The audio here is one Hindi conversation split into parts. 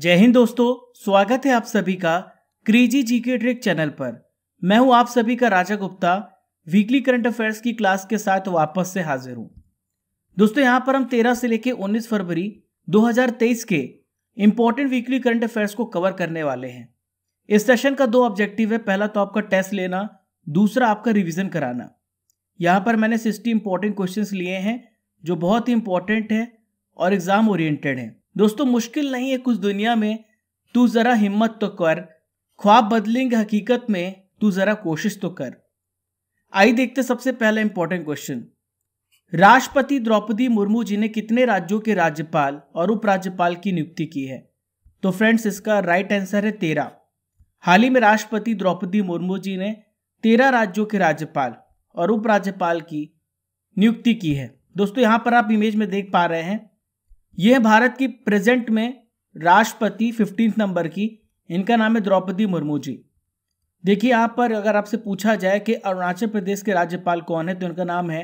जय हिंद दोस्तों स्वागत है आप सभी का क्रेजी जीके ट्रिक चैनल पर मैं हूं आप सभी का Raja Gupta weekly current affairs की क्लास के साथ वापस से हाजिर हूं दोस्तों यहां पर हम 13 से लेकर 19 फरवरी 2023 के इंपॉर्टेंट वीकली करंट अफेयर्स को कवर करने वाले हैं इस सेशन का दो ऑब्जेक्टिव है पहला तो आपका टेस्ट लेना दूसरा आपका रिविजन कराना यहाँ पर मैंने सिक्सटी इंपॉर्टेंट क्वेश्चन लिए हैं जो बहुत ही इंपॉर्टेंट है और एग्जाम ओरिएंटेड है दोस्तों मुश्किल नहीं है कुछ दुनिया में तू ज़रा हिम्मत तो कर ख्वाब बदलेंगे हकीकत में तू ज़रा कोशिश तो कर आई देखते सबसे पहला इंपॉर्टेंट क्वेश्चन राष्ट्रपति द्रौपदी मुर्मू जी ने कितने राज्यों के राज्यपाल और उपराज्यपाल की नियुक्ति की है तो फ्रेंड्स इसका राइट आंसर है तेरह हाल ही में राष्ट्रपति द्रौपदी मुर्मू जी ने तेरह राज्यों के राज्यपाल और उपराज्यपाल की नियुक्ति की है दोस्तों यहां पर आप इमेज में देख पा रहे हैं यह भारत की प्रेजेंट में राष्ट्रपति फिफ्टीन नंबर की इनका नाम है द्रौपदी मुर्मू जी देखिए यहाँ पर अगर आपसे पूछा जाए कि अरुणाचल प्रदेश के राज्यपाल कौन है तो इनका नाम है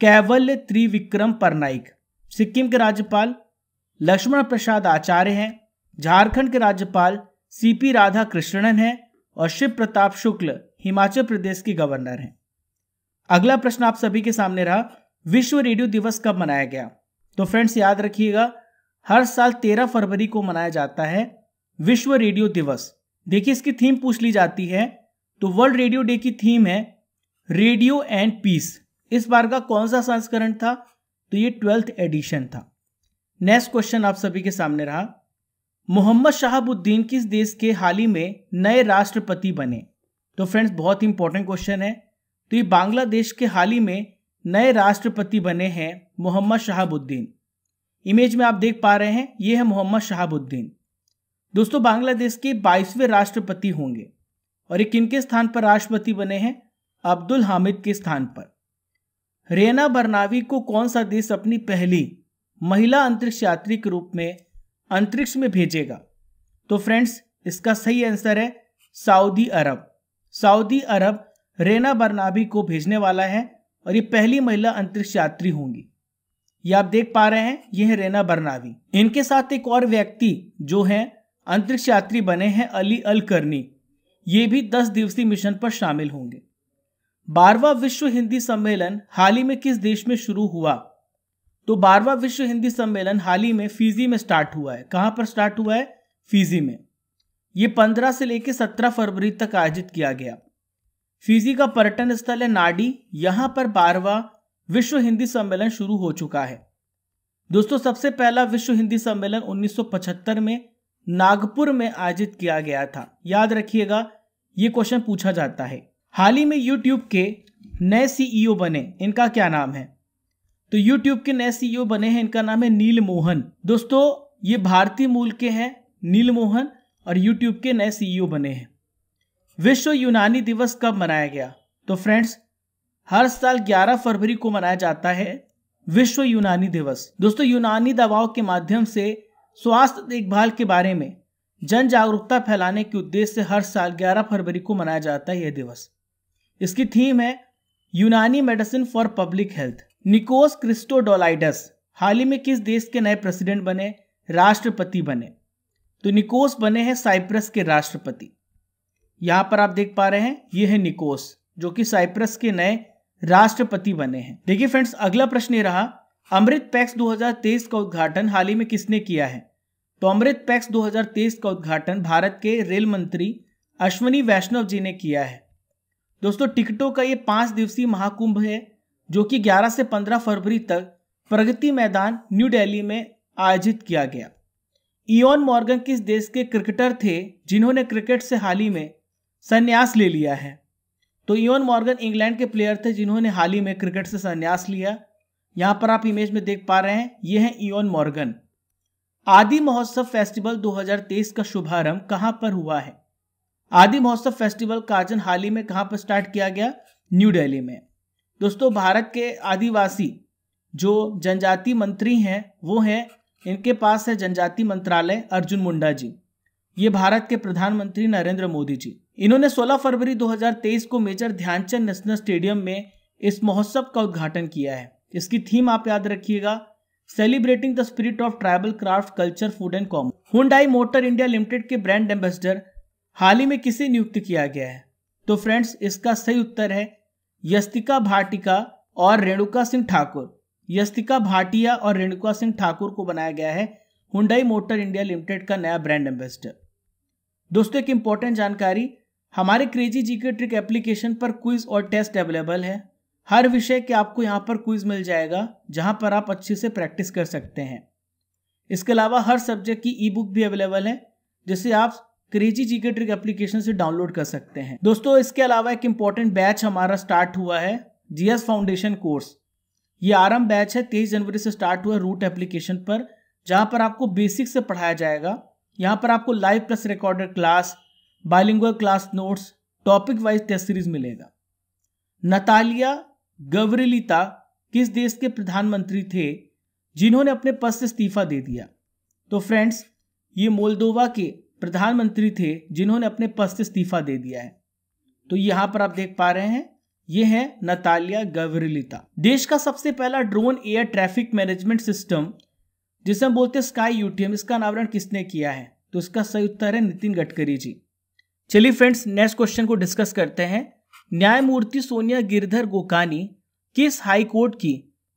कैवल्य त्रिविक्रम परनाइक सिक्किम के राज्यपाल लक्ष्मण प्रसाद आचार्य हैं झारखंड के राज्यपाल सीपी राधा कृष्णन हैं और शिव प्रताप शुक्ल हिमाचल प्रदेश के गवर्नर हैं अगला प्रश्न आप सभी के सामने रहा विश्व रेडियो दिवस कब मनाया गया तो फ्रेंड्स याद रखिएगा हर साल तेरह फरवरी को मनाया जाता है विश्व रेडियो दिवस देखिए इसकी थीम पूछ ली जाती है तो वर्ल्ड रेडियो डे की थीम है रेडियो एंड पीस इस बार का कौन सा संस्करण था तो ये ट्वेल्थ एडिशन था नेक्स्ट क्वेश्चन आप सभी के सामने रहा मोहम्मद शाहबुद्दीन किस देश के हाल ही में नए राष्ट्रपति बने तो फ्रेंड्स बहुत ही इंपॉर्टेंट क्वेश्चन है तो ये बांग्लादेश के हाल ही में नए राष्ट्रपति बने हैं मोहम्मद शहाबुद्दीन इमेज में आप देख पा रहे हैं ये है मोहम्मद शहाबुद्दीन दोस्तों बांग्लादेश के बाईसवें राष्ट्रपति होंगे और ये किनके स्थान पर राष्ट्रपति बने हैं अब्दुल हामिद के स्थान पर रेना बरनावी को कौन सा देश अपनी पहली महिला अंतरिक्ष यात्री के रूप में अंतरिक्ष में भेजेगा तो फ्रेंड्स इसका सही आंसर है Saudi Arab Saudi Arab Rayyanah Barnawi को भेजने वाला है और ये पहली महिला अंतरिक्ष यात्री होंगी ये आप देख पा रहे हैं ये है रेना बरनावी इनके साथ एक और व्यक्ति जो है अंतरिक्ष यात्री बने हैं अली अल करनी ये भी दस दिवसीय मिशन पर शामिल होंगे बारवा विश्व हिंदी सम्मेलन हाल ही में किस देश में शुरू हुआ तो बारवा विश्व हिंदी सम्मेलन हाल ही में फिजी में स्टार्ट हुआ है कहां पर स्टार्ट हुआ है फिजी में ये पंद्रह से लेकर सत्रह फरवरी तक आयोजित किया गया फिजी का पर्यटन स्थल है नाडी यहां पर बारवा विश्व हिंदी सम्मेलन शुरू हो चुका है दोस्तों सबसे पहला विश्व हिंदी सम्मेलन 1975 में नागपुर में आयोजित किया गया था याद रखिएगा ये क्वेश्चन पूछा जाता है हाल ही में यूट्यूब के नए सीईओ e बने इनका क्या नाम है तो यूट्यूब के नए सीईओ e बने हैं इनका नाम है नील मोहन दोस्तों ये भारतीय मूल के हैं नील मोहन और यूट्यूब के नए सीईओ e बने हैं विश्व यूनानी दिवस कब मनाया गया तो फ्रेंड्स हर साल 11 फरवरी को मनाया जाता है विश्व यूनानी दिवस दोस्तों यूनानी दवाओं के माध्यम से स्वास्थ्य देखभाल के बारे में जन जागरूकता फैलाने के उद्देश्य से हर साल 11 फरवरी को मनाया जाता है यह दिवस इसकी थीम है Unani medicine for public health Nikos Christodoulides हाल ही में किस देश के नए प्रेसिडेंट बने राष्ट्रपति बने तो निकोस बने हैं साइप्रस के राष्ट्रपति यहाँ पर आप देख पा रहे हैं ये है निकोस जो कि साइप्रस के नए राष्ट्रपति बने हैं देखिए फ्रेंड्स अगला प्रश्न ये रहा अमृत पैक्स 2023 का उद्घाटन हाल ही में किसने किया है तो अमृत पैक्स 2023 का उद्घाटन भारत के रेल मंत्री अश्वनी वैष्णव जी ने किया है दोस्तों टिकटों का ये पांच दिवसीय महाकुंभ है जो कि 11 से 15 फरवरी तक प्रगति मैदान न्यू दिल्ली में आयोजित किया गया इन मॉर्गन किस देश के क्रिकेटर थे जिन्होंने क्रिकेट से हाल ही में संन्यास ले लिया है तो इवन मॉर्गन इंग्लैंड के प्लेयर थे जिन्होंने हाल ही में क्रिकेट से संन्यास लिया यहाँ पर आप इमेज में देख पा रहे हैं ये हैं इवन मॉर्गन आदि महोत्सव फेस्टिवल 2023 का शुभारंभ कहां पर हुआ है आदि महोत्सव फेस्टिवल का आयोजन हाल ही में कहां पर स्टार्ट किया गया न्यू दिल्ली में दोस्तों भारत के आदिवासी जो जनजाति मंत्री हैं वो हैं इनके पास है जनजाति मंत्रालय अर्जुन मुंडा जी ये भारत के प्रधानमंत्री नरेंद्र मोदी जी इन्होंने 16 फरवरी 2023 को मेजर ध्यानचंद नेशनल स्टेडियम में इस महोत्सव का उद्घाटन किया है इसकी थीम आप याद रखिएगा celebrating the spirit of tribal craft culture food and commerce Hyundai motor India limited के ब्रांड एम्बेसडर हाल ही में किसे नियुक्त किया गया है तो फ्रेंड्स इसका सही उत्तर है यस्तिका भाटिका और रेणुका सिंह ठाकुर यस्तिका भाटिया और रेणुका सिंह ठाकुर को बनाया गया है हुडाई मोटर इंडिया लिमिटेड का नया ब्रांड एम्बेसडर दोस्तों एक इंपॉर्टेंट जानकारी हमारे क्रेजी जीके ट्रिक एप्लीकेशन पर क्विज और टेस्ट अवेलेबल है हर विषय के आपको यहाँ पर क्विज मिल जाएगा जहाँ पर आप अच्छे से प्रैक्टिस कर सकते हैं इसके अलावा हर सब्जेक्ट की ई बुक भी अवेलेबल है जिसे आप क्रेजी जीके ट्रिक एप्लीकेशन से डाउनलोड कर सकते हैं दोस्तों इसके अलावा एक इम्पॉर्टेंट बैच हमारा स्टार्ट हुआ है जीएस फाउंडेशन कोर्स ये आरंभ बैच है तेईस जनवरी से स्टार्ट हुआ रूट एप्लीकेशन पर जहाँ पर आपको बेसिक से पढ़ाया जाएगा यहाँ पर आपको live plus recorded class bilingual class notes topic wise test series मिलेगा नतालिया गवरिलिता किस देश के प्रधानमंत्री थे जिन्होंने अपने पद से इस्तीफा दे दिया तो फ्रेंड्स ये मोलदोवा के प्रधानमंत्री थे जिन्होंने अपने पद से इस्तीफा दे दिया है तो यहाँ पर आप देख पा रहे हैं ये है नतालिया गवरिलिता देश का सबसे पहला drone air traffic management system जिसे हम बोलते हैं स्काई यूटीएम इसका अनावरण किसने किया है तो इसका सही उत्तर है नितिन गडकरी जी चलिए फ्रेंड्स नेक्स्ट क्वेश्चन को डिस्कस करते हैं न्यायमूर्ति सोनिया गिरधर गोकानी किस हाई कोर्ट की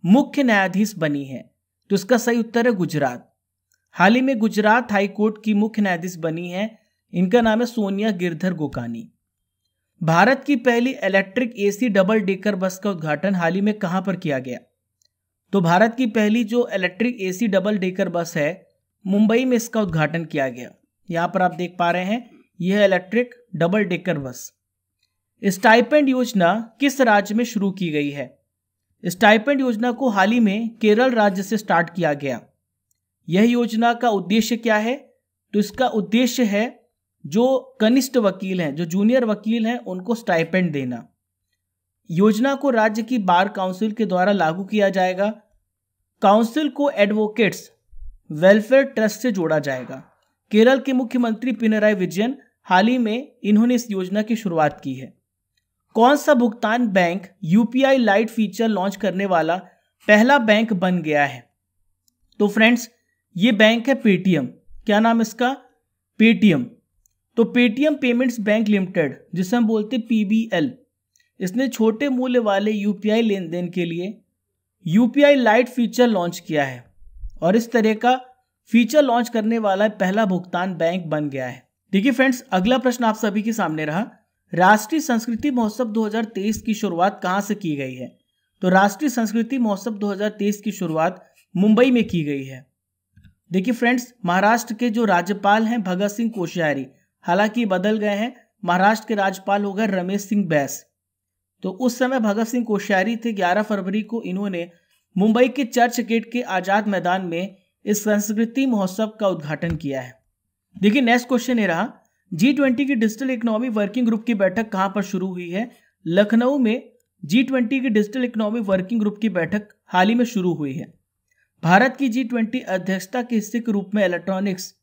मुख्य न्यायाधीश बनी है तो इसका सही उत्तर है गुजरात हाल ही में गुजरात हाई कोर्ट की मुख्य न्यायाधीश बनी है इनका नाम है सोनिया गिरधर गोकानी भारत की पहली इलेक्ट्रिक एसी डबल डेकर बस का उद्घाटन हाल ही में कहां पर किया गया तो भारत की पहली जो इलेक्ट्रिक एसी डबल डेकर बस है मुंबई में इसका उद्घाटन किया गया यहां पर आप देख पा रहे हैं यह electric double decker bus stipend योजना किस राज्य में शुरू की गई है स्टाइपेंड योजना को हाल ही में केरल राज्य से स्टार्ट किया गया यह योजना का उद्देश्य क्या है तो इसका उद्देश्य है जो कनिष्ठ वकील हैं जो जूनियर वकील हैं उनको स्टाइपेंड देना योजना को राज्य की बार काउंसिल के द्वारा लागू किया जाएगा काउंसिल को एडवोकेट्स वेलफेयर ट्रस्ट से जोड़ा जाएगा केरल के मुख्यमंत्री पिनराई विजयन हाल ही में इन्होंने इस योजना की शुरुआत की है कौन सा भुगतान bank UPI lite feature launch करने वाला पहला बैंक बन गया है तो फ्रेंड्स ये बैंक है पेटीएम क्या नाम इसका पेटीएम तो पेटीएम पेमेंट्स बैंक लिमिटेड जिसे हम बोलते पीबीएल इसने छोटे मूल्य वाले यूपीआई लेन देन के लिए यूपीआई लाइट फीचर लॉन्च किया है और इस तरह का फीचर लॉन्च करने वाला पहला भुगतान बैंक बन गया है देखिए फ्रेंड्स अगला प्रश्न आप सभी के सामने रहा राष्ट्रीय संस्कृति महोत्सव 2023 की शुरुआत कहाँ से की गई है तो राष्ट्रीय संस्कृति महोत्सव 2023 की शुरुआत मुंबई में की गई है देखिए फ्रेंड्स महाराष्ट्र के जो राज्यपाल हैं भगत सिंह कोश्यारी हालांकि बदल गए हैं महाराष्ट्र के राज्यपाल हो गए रमेश सिंह बैस तो उस समय भगत सिंह कोश्यारी थे 11 फरवरी को इन्होंने मुंबई के चर्च गेट के आज़ाद मैदान में इस संस्कृति महोत्सव का उद्घाटन किया है देखिए नेक्स्ट क्वेश्चन ये रहा जी ट्वेंटी की डिजिटल इकोनॉमी वर्किंग ग्रुप की बैठक कहाँ पर शुरू हुई है लखनऊ में जी ट्वेंटी की डिजिटल इकोनॉमी वर्किंग ग्रुप की बैठक हाल ही में शुरू हुई है भारत की जी ट्वेंटी अध्यक्षता के हिस्से के रूप में इलेक्ट्रॉनिक्स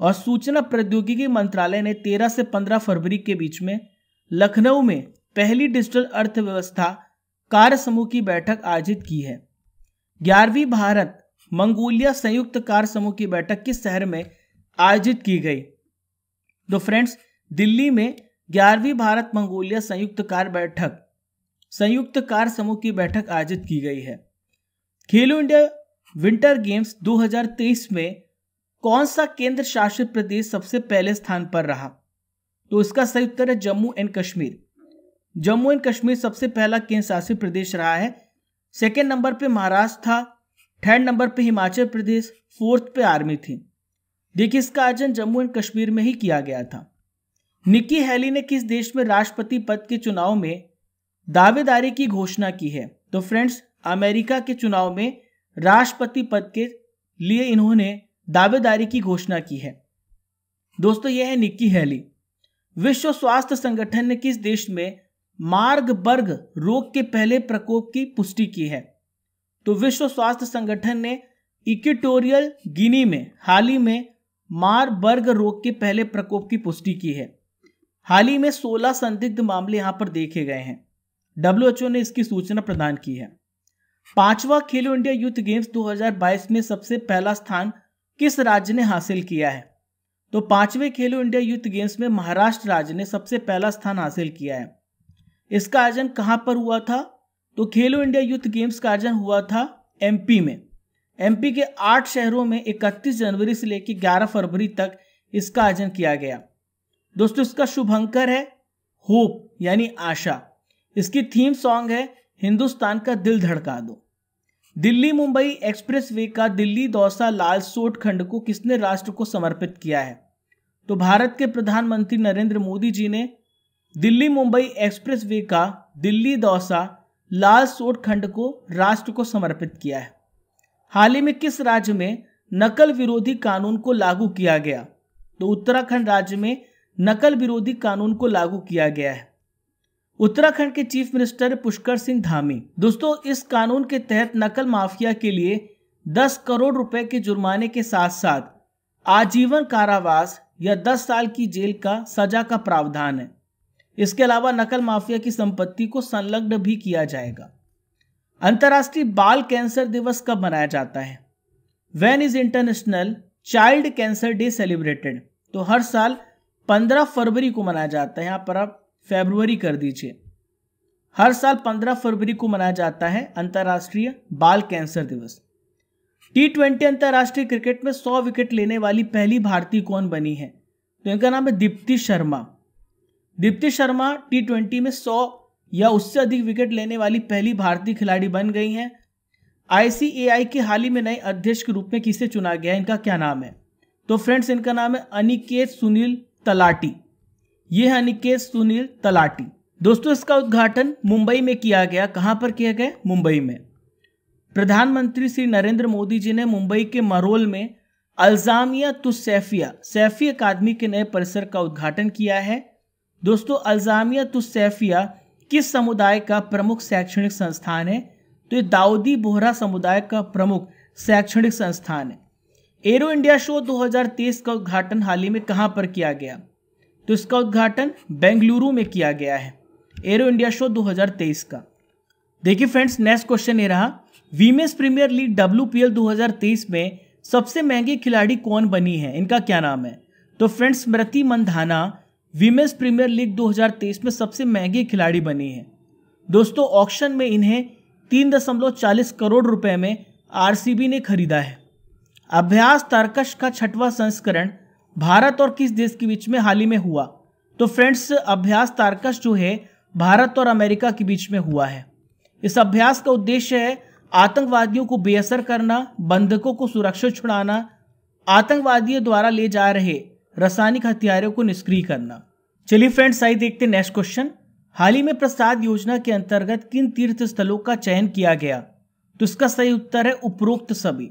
और सूचना प्रौद्योगिकी मंत्रालय ने 13 से 15 फरवरी के बीच में लखनऊ में पहली डिजिटल अर्थव्यवस्था कार्य समूह की बैठक आयोजित की है ग्यारहवीं भारत मंगोलिया संयुक्त कार्य समूह की बैठक किस शहर में आयोजित की गई तो फ्रेंड्स दिल्ली में ग्यारहवीं भारत मंगोलिया संयुक्त कार बैठक संयुक्त कार समूह की बैठक आयोजित की गई है खेलो इंडिया विंटर गेम्स 2023 में कौन सा केंद्र शासित प्रदेश सबसे पहले स्थान पर रहा तो इसका सही उत्तर है जम्मू एंड कश्मीर जम्मू एंड कश्मीर सबसे पहला केंद्र शासित प्रदेश रहा है सेकेंड नंबर पे महाराष्ट्र था थर्ड नंबर पे हिमाचल प्रदेश फोर्थ पे आर्मी थी देखिए इसका आयोजन जम्मू एंड कश्मीर में ही किया गया था निक्की हैली ने किस देश में राष्ट्रपति पद के चुनाव में दावेदारी की घोषणा की है तो फ्रेंड्स अमेरिका के चुनाव में राष्ट्रपति पद के लिए इन्होंने दावेदारी की घोषणा की है दोस्तों यह है निक्की हैली विश्व स्वास्थ्य संगठन ने किस देश में मार्ग बर्ग रोग के पहले प्रकोप की पुष्टि की है तो विश्व स्वास्थ्य संगठन ने इक्वेटोरियल गिनी में हाल ही में मारबर्ग रोग के पहले प्रकोप की पुष्टि की है हाल ही में 16 संदिग्ध मामले यहां पर देखे गए हैं डब्ल्यूएचओ ने इसकी सूचना प्रदान की है पांचवा खेलो इंडिया यूथ गेम्स 2022 में सबसे पहला स्थान किस राज्य ने हासिल किया है तो पांचवें खेलो इंडिया यूथ गेम्स में महाराष्ट्र राज्य ने सबसे पहला स्थान हासिल किया है इसका आयोजन कहां पर हुआ था तो खेलो इंडिया यूथ गेम्स का आयोजन हुआ था एमपी में एमपी के आठ शहरों में 31 जनवरी से लेकर 11 फरवरी तक इसका आयोजन किया गया दोस्तों इसका शुभंकर है होप यानी आशा इसकी थीम सॉन्ग है हिंदुस्तान का दिल धड़का दो दिल्ली मुंबई एक्सप्रेस वे का दिल्ली दौसा लाल सोट खंड को किसने राष्ट्र को समर्पित किया है तो भारत के प्रधानमंत्री नरेंद्र मोदी जी ने दिल्ली मुंबई एक्सप्रेस वे का दिल्ली दौसा लाल सोट खंड को राष्ट्र को समर्पित किया है हाल ही में किस राज्य में नकल विरोधी कानून को लागू किया गया तो उत्तराखंड राज्य में नकल विरोधी कानून को लागू किया गया है उत्तराखंड के चीफ मिनिस्टर पुष्कर सिंह धामी दोस्तों इस कानून के तहत नकल माफिया के लिए 10 करोड़ रुपए के जुर्माने के साथ साथ आजीवन कारावास या 10 साल की जेल का सजा का प्रावधान है इसके अलावा नकल माफिया की संपत्ति को संलग्न भी किया जाएगा अंतर्राष्ट्रीय बाल कैंसर दिवस कब मनाया जाता है when is international child cancer day celebrated तो हर साल 15 फरवरी को मनाया जाता है यहाँ पर आप फेबरवरी कर दीजिए हर साल 15 फरवरी को मनाया जाता है अंतर्राष्ट्रीय बाल कैंसर दिवस टी ट्वेंटी अंतर्राष्ट्रीय क्रिकेट में 100 विकेट लेने वाली पहली भारतीय कौन बनी है तो इनका नाम है दीप्ति शर्मा दीप्ति शर्मा टी ट्वेंटी में सौ या उससे अधिक विकेट लेने वाली पहली भारतीय खिलाड़ी बन गई हैं आईसीएआई के हाल ही में नए अध्यक्ष के रूप में किसे चुना गया इनका क्या नाम है तो फ्रेंड्स इनका नाम है अनिकेत सुनील तलाटी ये है अनिकेत सुनील तलाटी दोस्तों इसका उद्घाटन मुंबई में किया गया कहां पर किया गया मुंबई में प्रधानमंत्री श्री नरेंद्र मोदी जी ने मुंबई के मरोल में अल्जामिया तो सैफिया सैफी अकादमी के नए परिसर का उद्घाटन किया है दोस्तों अल्जामिया तो सैफिया किस समुदाय का प्रमुख शैक्षणिक संस्थान है तो ये दाऊदी बोहरा समुदाय का प्रमुख शैक्षणिक संस्थान है एरो इंडिया शो 2023 का उद्घाटन हाल ही में कहाँ पर किया गया तो इसका उद्घाटन बेंगलुरु में किया गया है एरो इंडिया शो 2023 का देखिए फ्रेंड्स नेक्स्ट क्वेश्चन ये रहा वीमेंस प्रीमियर लीग डब्ल्यू 2023 में सबसे महंगी खिलाड़ी कौन बनी है इनका क्या नाम है तो friends Smriti Mandhana women's premier league 2023 में सबसे महंगी खिलाड़ी बनी है दोस्तों ऑक्शन में इन्हें तीन दशमलव चालीस करोड़ रुपए में आरसीबी ने खरीदा है अभ्यास तारकश का छठवां संस्करण भारत और किस देश के बीच में हाल ही में हुआ तो फ्रेंड्स अभ्यास तारकश जो है भारत और अमेरिका के बीच में हुआ है इस अभ्यास का उद्देश्य है आतंकवादियों को बेअसर करना बंधकों को सुरक्षित छुड़ाना आतंकवादियों द्वारा ले जा रहे रासायनिक हथियारों को निष्क्रिय करना चलिए फ्रेंड्स आई देखते नेक्स्ट क्वेश्चन हाल ही में प्रसाद योजना के अंतर्गत किन तीर्थ स्थलों का चयन किया गया तो इसका सही उत्तर है उपरोक्त सभी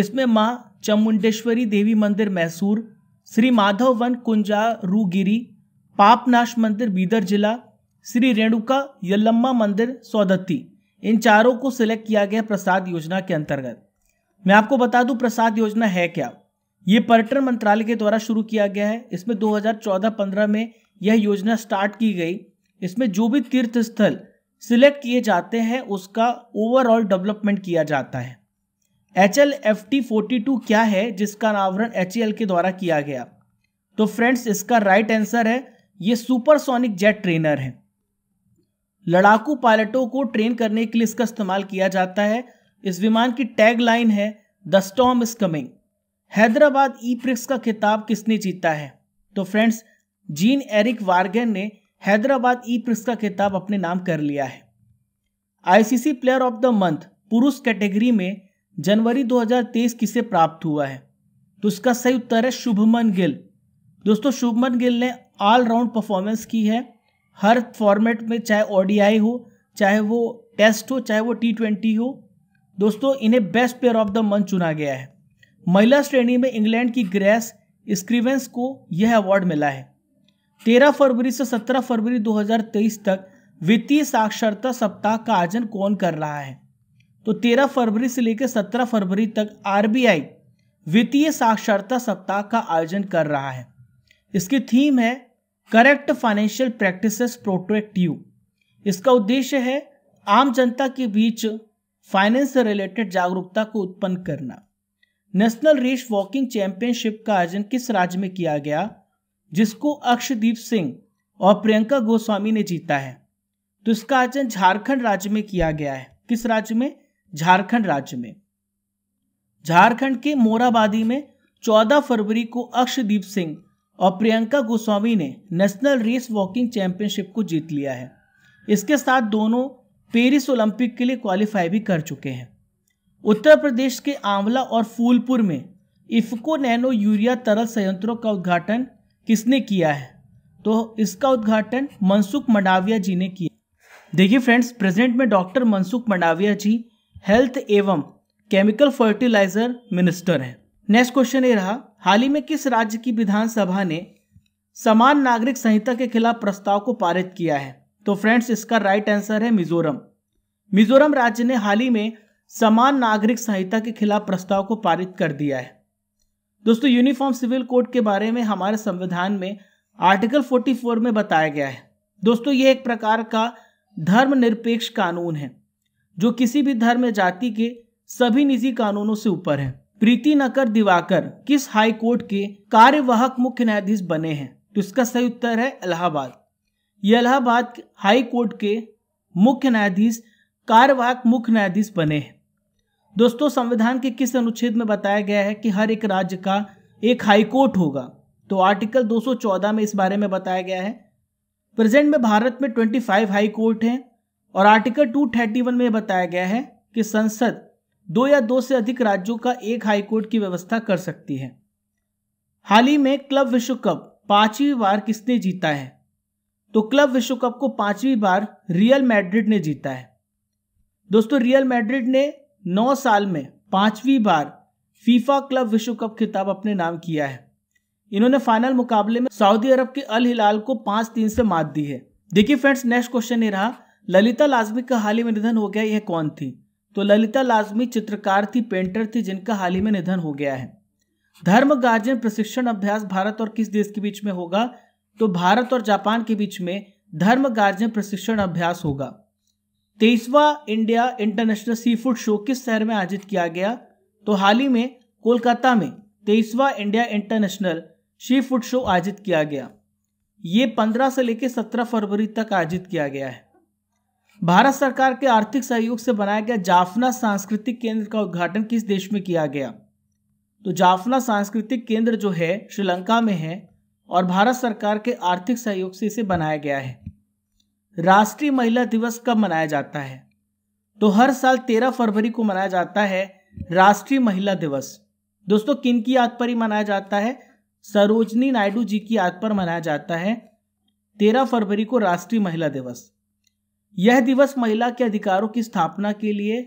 इसमें माँ चामुंडेश्वरी देवी मंदिर मैसूर श्री माधव वन कुंजा रूगिरी पापनाश मंदिर बीदर जिला श्री रेणुका यल्लम्मा मंदिर सौदत्ती इन चारों को सिलेक्ट किया गया प्रसाद योजना के अंतर्गत मैं आपको बता दूं प्रसाद योजना है क्या ये पर्यटन मंत्रालय के द्वारा शुरू किया गया है इसमें 2014-15 में यह योजना स्टार्ट की गई इसमें जो भी तीर्थ स्थल सिलेक्ट किए जाते हैं उसका ओवरऑल डेवलपमेंट किया जाता है H L F T forty two क्या है जिसका अनावरण एच एल के द्वारा किया गया तो फ्रेंड्स इसका राइट आंसर है ये सुपरसोनिक जेट ट्रेनर है लड़ाकू पायलटों को ट्रेन करने के लिए इसका इस्तेमाल किया जाता है इस विमान की टैग लाइन है the storm is coming Hyderabad E prix का खिताब किसने जीता है तो फ्रेंड्स जीन एरिक वार्गेन ने हैदराबाद ई प्रिक्स का खिताब अपने नाम कर लिया है ICC player of the month पुरुष कैटेगरी में जनवरी 2023 किसे प्राप्त हुआ है तो इसका सही उत्तर है शुभमन गिल दोस्तों शुभमन गिल ने ऑल राउंड परफॉर्मेंस की है हर फॉर्मेट में चाहे ओडीआई हो चाहे वो टेस्ट हो चाहे वो टी ट्वेंटी हो दोस्तों इन्हें best player of the month चुना गया है महिला श्रेणी में इंग्लैंड की ग्रेस स्क्रीवेंस को यह अवार्ड मिला है 13 फरवरी से 17 फरवरी 2023 तक वित्तीय साक्षरता सप्ताह का आयोजन कौन कर रहा है तो 13 फरवरी से लेकर 17 फरवरी तक आर वित्तीय साक्षरता सप्ताह का आयोजन कर रहा है इसकी थीम है correct financial practices protect you इसका उद्देश्य है आम जनता के बीच फाइनेंस से रिलेटेड जागरूकता को उत्पन्न करना नेशनल रेस वॉकिंग चैंपियनशिप का आयोजन किस राज्य में किया गया जिसको अक्षदीप सिंह और प्रियंका गोस्वामी ने जीता है तो इसका आयोजन झारखंड राज्य में किया गया है किस राज्य में झारखंड राज्य में झारखंड के मोराबादी में 14 फरवरी को अक्षदीप सिंह और प्रियंका गोस्वामी ने नेशनल रेस वॉकिंग चैंपियनशिप को जीत लिया है इसके साथ दोनों पेरिस ओलंपिक के लिए क्वालिफाई भी कर चुके हैं उत्तर प्रदेश के आंवला और फूलपुर में इफको नैनो यूरिया तरल संयंत्रों का उद्घाटन किसने किया है तो इसका उद्घाटन मनसुख मंडाविया जी ने किया देखिए फ्रेंड्स प्रेजेंट में डॉक्टर मनसुख मंडाविया जी हेल्थ एवं केमिकल फर्टिलाइजर मिनिस्टर हैं नेक्स्ट क्वेश्चन ये रहा हाल ही में किस राज्य की विधानसभा ने समान नागरिक संहिता के खिलाफ प्रस्ताव को पारित किया है तो फ्रेंड्स इसका राइट आंसर है मिजोरम मिजोरम राज्य ने हाल ही में समान नागरिक संहिता के खिलाफ प्रस्ताव को पारित कर दिया है दोस्तों यूनिफॉर्म सिविल कोड के बारे में हमारे संविधान में आर्टिकल 44 में बताया गया है दोस्तों ये एक प्रकार का धर्म निरपेक्ष कानून है जो किसी भी धर्म जाति के सभी निजी कानूनों से ऊपर है प्रीति नकर दिवाकर किस हाई कोर्ट के कार्यवाहक मुख्य न्यायाधीश बने हैं तो इसका सही उत्तर है इलाहाबाद ये इलाहाबाद हाई कोर्ट के मुख्य न्यायाधीश कार्यवाहक मुख्य न्यायाधीश बने हैं दोस्तों संविधान के किस अनुच्छेद में बताया गया है कि हर एक राज्य का एक हाई कोर्ट होगा तो आर्टिकल 214 में इस बारे में बताया गया है प्रेजेंट में भारत में 25 हाई कोर्ट हैं और आर्टिकल 231 में बताया गया है कि संसद दो या दो से अधिक राज्यों का एक हाई कोर्ट की व्यवस्था कर सकती है हाल ही में क्लब विश्व कप पांचवी बार किसने जीता है तो क्लब विश्व कप को पांचवी बार रियल मैड्रिड ने जीता है दोस्तों रियल मैड्रिड ने नौ साल में पांचवी बार फीफा क्लब विश्व कप खिताब अपने नाम किया है इन्होंने फाइनल मुकाबले में सऊदी अरब के अल हिलाल को पांच तीन से मात दी है देखिए फ्रेंड्स नेक्स्ट क्वेश्चन ये रहा ललिता लाजमी का हाल ही में निधन हो गया यह कौन थी तो ललिता लाजमी चित्रकार थी पेंटर थी जिनका हाल ही में निधन हो गया है धर्म गार्जियन प्रशिक्षण अभ्यास भारत और किस देश के बीच में होगा तो भारत और जापान के बीच में धर्म गार्जियन प्रशिक्षण अभ्यास होगा तेईसवा India international sea food show किस शहर में आयोजित किया गया तो हाल ही में कोलकाता में तेईसवा India international sea food show आयोजित किया गया ये पंद्रह से लेकर सत्रह फरवरी तक आयोजित किया गया है भारत सरकार के आर्थिक सहयोग से बनाया गया जाफना सांस्कृतिक केंद्र का उद्घाटन किस देश में किया गया तो जाफना सांस्कृतिक केंद्र जो है श्रीलंका में है और भारत सरकार के आर्थिक सहयोग से इसे बनाया गया है राष्ट्रीय महिला दिवस कब मनाया जाता है तो हर साल तेरह फरवरी को मनाया जाता है राष्ट्रीय महिला दिवस दोस्तों किन की याद पर ही मनाया जाता है सरोजनी नायडू जी की याद पर मनाया जाता है तेरह फरवरी को राष्ट्रीय महिला दिवस यह दिवस महिला के अधिकारों की स्थापना के लिए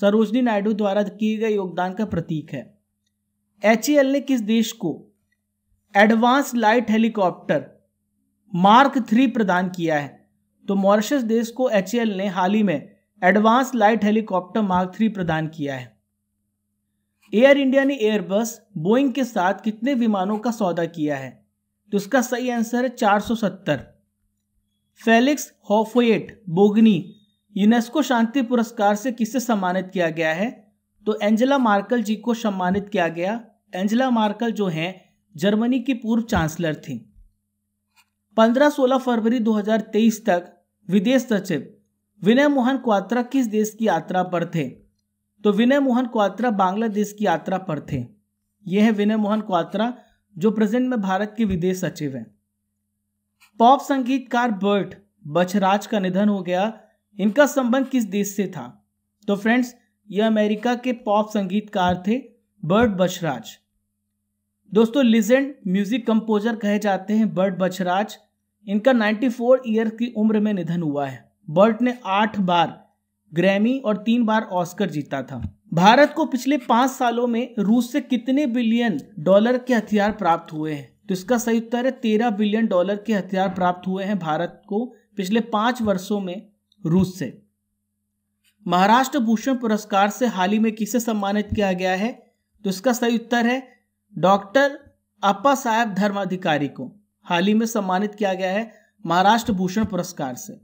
सरोजनी नायडू द्वारा किए गए योगदान का प्रतीक है एच ने किस देश को advance light helicopter mark three प्रदान किया है तो मॉरिशस देश को एच ने हाल ही में advance light helicopter mark three प्रदान किया है एयर इंडिया ने एयरबस बोइंग के साथ कितने विमानों का सौदा किया है तो इसका सही आंसर है 470। फेलिक्स हॉफोएट बोगनी यूनेस्को शांति पुरस्कार से किससे सम्मानित किया गया है तो एंजेला मार्कल जी को सम्मानित किया गया एंजेला मार्कल जो हैं जर्मनी की पूर्व चांसलर थीं 15-16 फरवरी 2023 तक विदेश सचिव विनय मोहन क्वात्रा किस देश की यात्रा पर थे तो विनय मोहन क्वात्रा बांग्लादेश की यात्रा पर थे यह है विनय मोहन क्वात्रा जो प्रेजेंट में भारत के विदेश सचिव हैं पॉप संगीतकार बर्ट बछराज का निधन हो गया इनका संबंध किस देश से था तो फ्रेंड्स यह अमेरिका के पॉप संगीतकार थे बर्ट बछराज दोस्तों लिजेंड म्यूजिक कंपोजर कहे जाते हैं बर्ट बछराज इनका 94 ईयर की उम्र में निधन हुआ है बर्ट ने आठ बार ग्रैमी और तीन बार ऑस्कर जीता था भारत को पिछले पांच सालों में रूस से कितने बिलियन डॉलर के हथियार प्राप्त हुए हैं तो इसका सही उत्तर है तेरह बिलियन डॉलर के हथियार प्राप्त हुए हैं भारत को पिछले पांच वर्षों में रूस से महाराष्ट्र भूषण पुरस्कार से हाल ही में किसे सम्मानित किया गया है तो इसका सही उत्तर है डॉक्टर अपा धर्म धर्माधिकारी को हाल ही में सम्मानित किया गया है महाराष्ट्र भूषण पुरस्कार से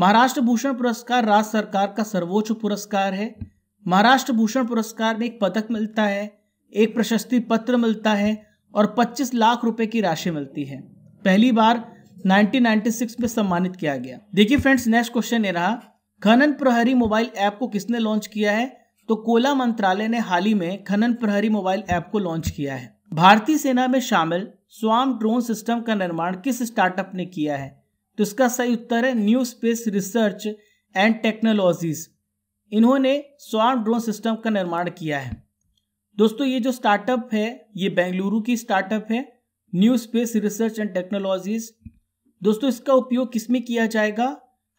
महाराष्ट्र भूषण पुरस्कार राज्य सरकार का सर्वोच्च पुरस्कार है महाराष्ट्र भूषण पुरस्कार में एक पदक मिलता है एक प्रशस्ति पत्र मिलता है और 25 लाख रुपए की राशि मिलती है पहली बार 1996 में सम्मानित किया गया देखिए फ्रेंड्स नेक्स्ट क्वेश्चन ये रहा खनन प्रहरी मोबाइल ऐप को किसने लॉन्च किया है तो कोला मंत्रालय ने हाल ही में खनन प्रहरी मोबाइल ऐप को लॉन्च किया है भारतीय सेना में शामिल स्वाम ड्रोन सिस्टम का निर्माण किस स्टार्टअप ने किया है तो इसका सही उत्तर है new space research and technologies इन्होंने स्वाम ड्रोन सिस्टम का निर्माण किया है दोस्तों ये जो स्टार्टअप है ये बेंगलुरु की स्टार्टअप है new space research and technologies दोस्तों इसका उपयोग किसमें किया जाएगा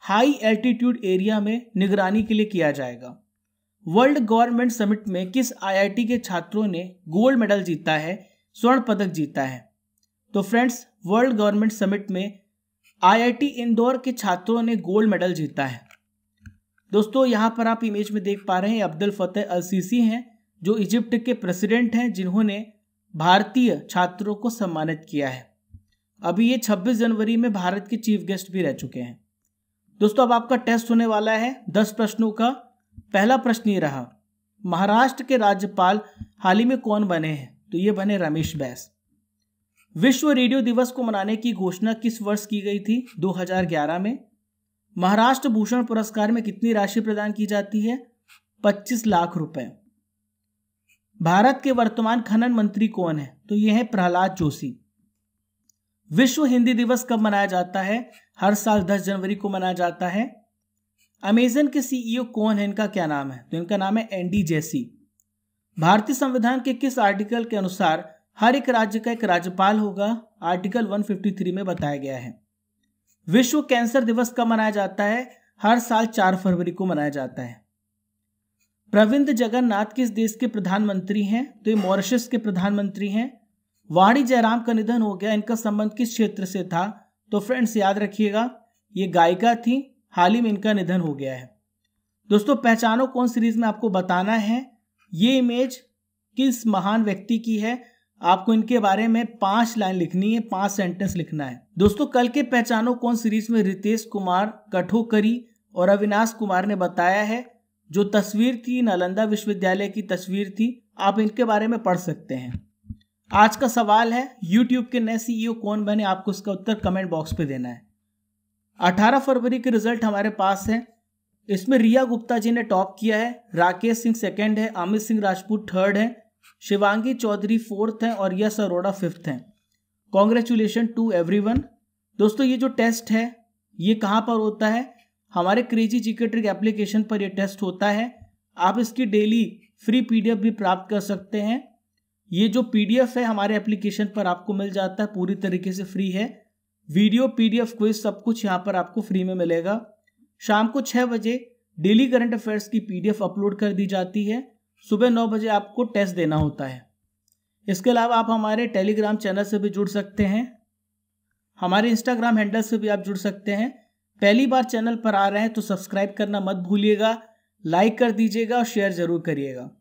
हाई एल्टीट्यूड एरिया में निगरानी के लिए किया जाएगा वर्ल्ड गवर्नमेंट समिट में किस आईआईटी के छात्रों ने गोल्ड मेडल जीता है स्वर्ण पदक जीता है तो फ्रेंड्स वर्ल्ड गवर्नमेंट समिट में आईआईटी इंदौर के छात्रों ने गोल्ड मेडल जीता है दोस्तों यहाँ पर आप इमेज में देख पा रहे हैं अब्दुल फतेह अल सीसी हैं जो इजिप्ट के प्रेसिडेंट हैं जिन्होंने भारतीय छात्रों को सम्मानित किया है अभी ये 26 जनवरी में भारत के चीफ गेस्ट भी रह चुके हैं दोस्तों अब आपका टेस्ट होने वाला है दस प्रश्नों का पहला प्रश्न ये रहा महाराष्ट्र के राज्यपाल हाल ही में कौन बने हैं तो ये बने रमेश बैस विश्व रेडियो दिवस को मनाने की घोषणा किस वर्ष की गई थी 2011 में महाराष्ट्र भूषण पुरस्कार में कितनी राशि प्रदान की जाती है 25 लाख रुपए भारत के वर्तमान खनन मंत्री कौन है तो ये है प्रहलाद जोशी विश्व हिंदी दिवस कब मनाया जाता है हर साल 10 जनवरी को मनाया जाता है अमेजन के सीईओ e कौन है इनका क्या नाम है तो इनका नाम है एनडी जेसी भारतीय संविधान के किस आर्टिकल के अनुसार हर एक राज्य का एक राज्यपाल होगा आर्टिकल 153 में बताया गया है विश्व कैंसर दिवस कब मनाया जाता है हर साल चार फरवरी को मनाया जाता है प्रविंद जगन्नाथ किस देश के प्रधानमंत्री हैं तो ये मॉरिशस के प्रधानमंत्री हैं वाणी जयराम का निधन हो गया इनका संबंध किस क्षेत्र से था तो फ्रेंड्स याद रखिएगा ये गायिका थी हाल ही में इनका निधन हो गया है दोस्तों पहचानो कौन सीरीज में आपको बताना है ये इमेज किस महान व्यक्ति की है आपको इनके बारे में पांच लाइन लिखनी है पांच सेंटेंस लिखना है दोस्तों कल के पहचानो कौन सीरीज में रितेश कुमार कठोकरी और अविनाश कुमार ने बताया है जो तस्वीर थी नालंदा विश्वविद्यालय की तस्वीर थी आप इनके बारे में पढ़ सकते हैं आज का सवाल है यूट्यूब के नए सीईओ e कौन बने आपको इसका उत्तर कमेंट बॉक्स पे देना है 18 फरवरी के रिजल्ट हमारे पास है इसमें रिया गुप्ता जी ने टॉप किया है राकेश सिंह सेकंड है अमित सिंह राजपूत थर्ड है शिवांगी चौधरी फोर्थ है और यश अरोड़ा फिफ्थ है कॉन्ग्रेचुलेशन टू एवरी दोस्तों ये जो टेस्ट है ये कहाँ पर होता है हमारे क्रेजी जीके ट्रिक एप्लीकेशन पर यह टेस्ट होता है आप इसकी डेली फ्री पीडीएफ भी प्राप्त कर सकते हैं ये जो पीडीएफ है हमारे एप्लीकेशन पर आपको मिल जाता है पूरी तरीके से फ्री है वीडियो पीडीएफ क्विज सब कुछ यहाँ पर आपको फ्री में मिलेगा शाम को छह बजे डेली करंट अफेयर्स की पीडीएफ अपलोड कर दी जाती है सुबह नौ बजे आपको टेस्ट देना होता है इसके अलावा आप हमारे टेलीग्राम चैनल से भी जुड़ सकते हैं हमारे इंस्टाग्राम हैंडल से भी आप जुड़ सकते हैं पहली बार चैनल पर आ रहे हैं तो सब्सक्राइब करना मत भूलिएगा लाइक कर दीजिएगा और शेयर ज़रूर करिएगा